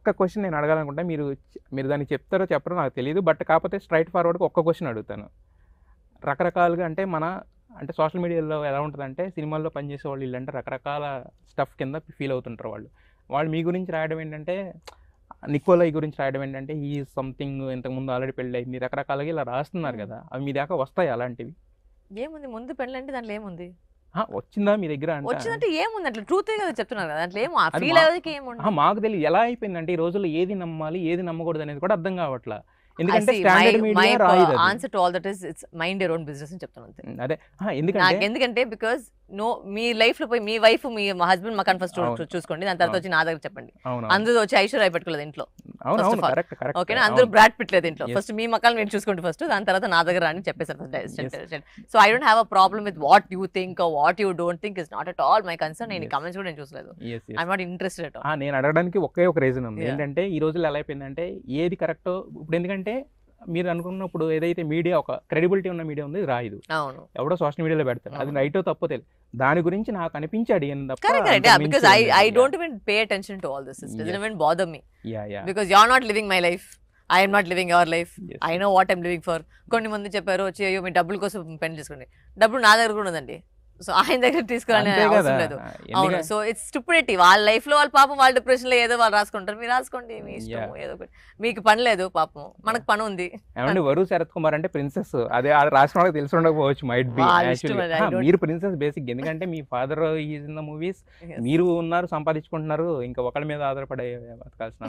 ఒక్క క్వశ్చన్ నేను అడగాలనుకుంటా మీరు మీరు దాన్ని చెప్తారో చెప్పరో నాకు తెలియదు బట్ కాకపోతే స్ట్రైట్ ఫార్వర్డ్గా ఒక్క క్వశ్చన్ అడుగుతాను రకరకాలుగా అంటే మన అంటే సోషల్ మీడియాలో ఎలా ఉంటుందంటే సినిమాల్లో పనిచేసే వాళ్ళు వీళ్ళంటే రకరకాల స్టఫ్ కింద ఫీల్ అవుతుంటారు వాళ్ళు వాళ్ళు మీ గురించి రాయడం ఏంటంటే నికోలై గురించి రాయడం ఏంటంటే ఈ సంథింగ్ ఇంతకుముందు ఆల్రెడీ పెళ్ళి అయింది రకరకాలుగా ఇలా రాస్తున్నారు కదా అవి మీ దాకా వస్తాయి అలాంటివి ఏముంది ముందు పెళ్ళంటే దాంట్లో ఏముంది వచ్చిందా మీ దగ్గర వచ్చిందంటే ఏముంది అట్లా ట్రూత్ కదా చెప్తున్నారు కదా అట్లా ఏమో ఫీల్ అయ్యేకి ఏముంది మాకు తెలియదు ఎలా అయిపోయిందంటే ఈ రోజుల్లో ఏది నమ్మాలి ఏది నమ్మకూడదు అనేది కూడా అర్థం కావట్లా ఎందుకంటే స్టాండర్డ్ మీడియా రాయదు answer to all that is it's mind your own business అని చెప్తున్నాను అదే ఎందుకంటే ఎందుకంటే బికాజ్ నో మీ లైఫ్ లో పోయి మీ వైఫ్ మీ హస్బెండ్ మా కన్ఫర్స్ చూసుకోండి దాని తర్వాత వచ్చి నా దగ్గర చెప్పండి అందులో వచ్చి ఐశ్వర్య పెట్టుకోలేదు ఇంట్లో అవును అవును కరెక్ట్ కరెక్ట్ ఓకేనా అందరూ బ్రాడ్ పిట్ లేదు ఇంట్లో ఫస్ట్ మీ మక్కలు మీరు చూసుకుంటే ఫస్ట్ దాని తర్వాత నా దగ్గర అని చెప్పేసారు first so I don't have a problem with what you think what you don't think is not at all my concern నేను కమెంట్స్ కూడా నేను చూసలేదు ఐ నాట్ ఇంట్రెస్టెడ్ అట్ నేను అడగడానికి ఒకే ఒక రీజన్ ఉంది ఏంటంటే ఈ రోజుల్లో ఎలా అయిపోయిందంటే ఏది కరెక్ట్ ఇప్పుడు ఎందుకంటే మీరు అనుకున్నప్పుడు ఏదైతే మీడియా ఒక క్రెడిబిలిటీ ఉన్న మీడియా ఉంది రాయదు ఎవడో సోషల్ మీడియాలో పెడతారు అది రైటో తప్పో తెలియదు దాని గురించి నాకు అనిపించాడు because I I not living life I not living our life I know what I'm living for కొన్ని మంది చెప్పారు వచ్చి అయ్యో మీ డబ్బుల కోసం పెండ్ చేసుకోండి డబ్బులు నా దగ్గర కూడా ఉందండి సో ఆయన దగ్గర తీసుకురాని అవసరం లేదు అవును సో ఇట్స్ స్టూపిడిటీ వాళ్ళ లైఫ్ లో వాళ్ళ పాపం వాళ్ళ డిప్రెషన్ లో ఏదో వాళ్ళు రాసుకుంటారు మీరు రాసుకోండి మీ ఇష్టం ఏదో ఒకటి మీకు పని లేదు పాపం మనకు పని ఉంది ఏమండి వరు శరత్ కుమార్ అంటే ప్రిన్సెస్ అదే రాసిన వాళ్ళకి తెలిసి ఉండకపోవచ్చు మైట్ బి ah, మీరు ప్రిన్సెస్ బేసిక్ ఎందుకంటే మీ father is in the movies మీరు ఉన్నారు సంపాదించుకుంటున్నారు ఇంకా ఒకళ్ళ మీద ఆధారపడే బతకాల్సిన